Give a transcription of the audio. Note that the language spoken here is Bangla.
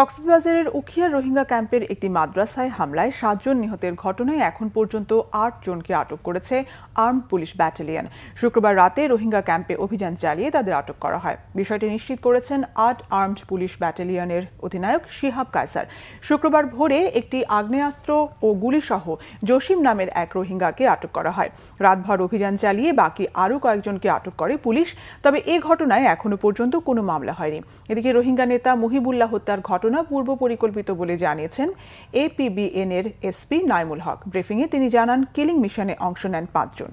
কক্সবাজারের উখিয়া রোহিঙ্গা ক্যাম্পের একটি মাদ্রাসায় হামলায় সাতজন নিহতের ঘটনায় এখন পর্যন্ত আট জনকে আটক করেছে আর্ম পুলিশ ব্যাটালিয়ন শুক্রবার রাতে রোহিঙ্গা ক্যাম্পে অভিযান চালিয়ে তাদের আটক করা হয় বিষয়টি নিশ্চিত করেছেন আট আর্মড পুলিশ ব্যাটালিয়নের অধিনায়ক শিহাব কায়সার শুক্রবার ভোরে একটি আগ্নেয়াস্ত্র ও গুলিসহ জসিম নামের এক রোহিঙ্গাকে আটক করা হয় রাতভর অভিযান চালিয়ে বাকি আরও কয়েকজনকে আটক করে পুলিশ তবে এ ঘটনায় এখনও পর্যন্ত কোনো মামলা হয়নি এদিকে রোহিঙ্গা নেতা মুহিবুল্লাহ হত্যার ঘটনা ঘটনা পূর্ব পরিকল্পিত বলে জানিয়েছেন এপিবিএন এর এসপি নাইমুল হক ব্রিফিংয়ে তিনি জানান কিলিং মিশনে অংশ নেন পাঁচজন